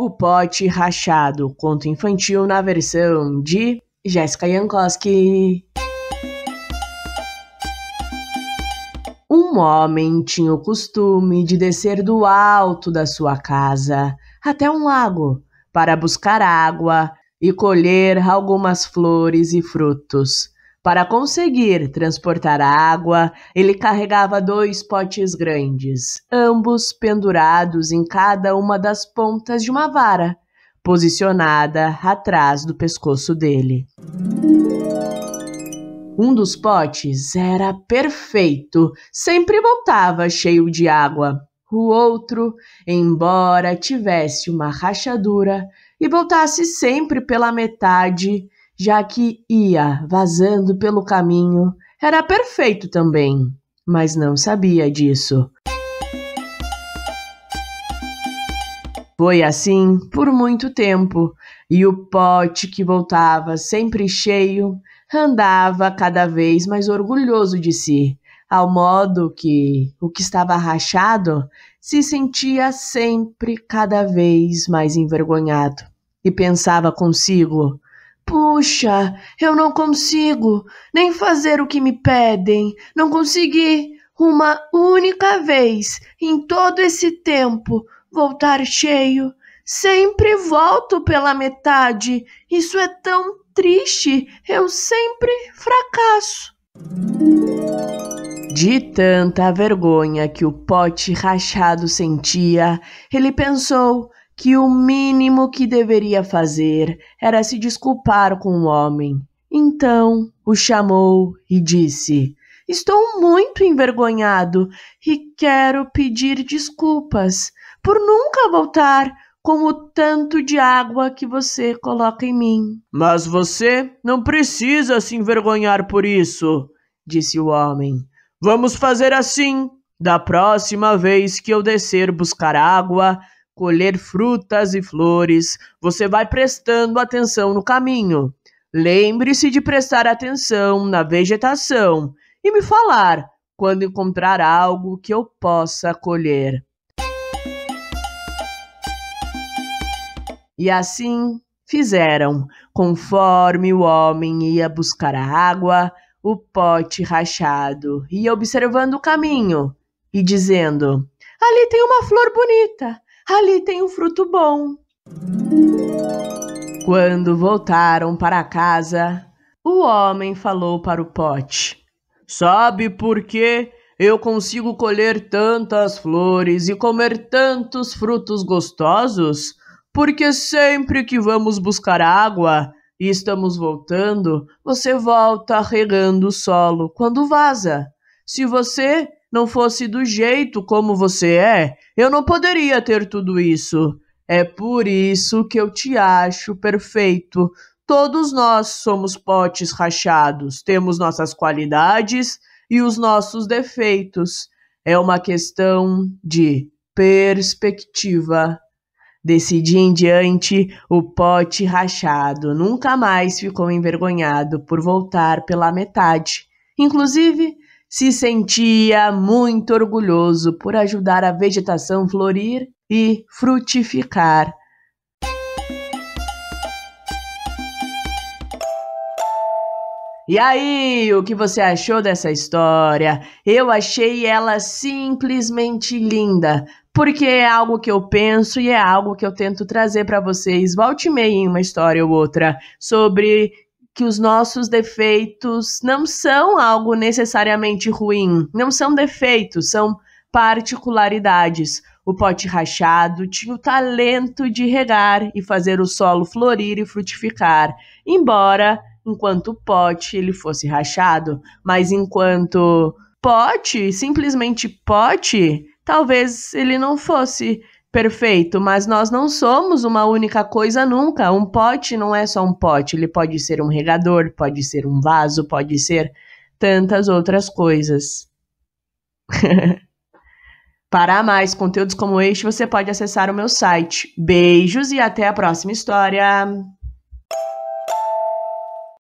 O Pote Rachado, conto infantil na versão de Jéssica Jankowski. Um homem tinha o costume de descer do alto da sua casa até um lago para buscar água e colher algumas flores e frutos para conseguir transportar a água, ele carregava dois potes grandes, ambos pendurados em cada uma das pontas de uma vara, posicionada atrás do pescoço dele. Um dos potes era perfeito, sempre voltava cheio de água. O outro, embora tivesse uma rachadura e voltasse sempre pela metade, já que ia vazando pelo caminho, era perfeito também, mas não sabia disso. Foi assim por muito tempo, e o pote que voltava sempre cheio andava cada vez mais orgulhoso de si, ao modo que o que estava rachado se sentia sempre cada vez mais envergonhado e pensava consigo: Puxa, eu não consigo nem fazer o que me pedem. Não consegui uma única vez em todo esse tempo voltar cheio. Sempre volto pela metade. Isso é tão triste. Eu sempre fracasso. De tanta vergonha que o pote rachado sentia, ele pensou que o mínimo que deveria fazer era se desculpar com o homem. Então o chamou e disse: Estou muito envergonhado e quero pedir desculpas por nunca voltar com o tanto de água que você coloca em mim. Mas você não precisa se envergonhar por isso, disse o homem. Vamos fazer assim. Da próxima vez que eu descer buscar água, colher frutas e flores, você vai prestando atenção no caminho. Lembre-se de prestar atenção na vegetação e me falar quando encontrar algo que eu possa colher. E assim fizeram, conforme o homem ia buscar a água, o pote rachado, e observando o caminho, e dizendo: Ali tem uma flor bonita ali tem um fruto bom. Quando voltaram para casa, o homem falou para o pote: Sabe por que eu consigo colher tantas flores e comer tantos frutos gostosos? Porque sempre que vamos buscar água e estamos voltando, você volta regando o solo quando vaza. Se você não fosse do jeito como você é, eu não poderia ter tudo isso. É por isso que eu te acho perfeito. Todos nós somos potes rachados, temos nossas qualidades e os nossos defeitos. É uma questão de perspectiva. Desse dia em diante, o pote rachado nunca mais ficou envergonhado por voltar pela metade. Inclusive, se sentia muito orgulhoso por ajudar a vegetação florir e frutificar. E aí, o que você achou dessa história? Eu achei ela simplesmente linda, porque é algo que eu penso e é algo que eu tento trazer para vocês, volte meia em uma história ou outra, sobre que os nossos defeitos não são algo necessariamente ruim, não são defeitos, são particularidades. O pote rachado tinha o talento de regar e fazer o solo florir e frutificar, embora enquanto pote ele fosse rachado, mas enquanto pote, simplesmente pote, talvez ele não fosse Perfeito, mas nós não somos uma única coisa nunca. Um pote não é só um pote, ele pode ser um regador, pode ser um vaso, pode ser tantas outras coisas. Para mais conteúdos como este, você pode acessar o meu site. Beijos e até a próxima história!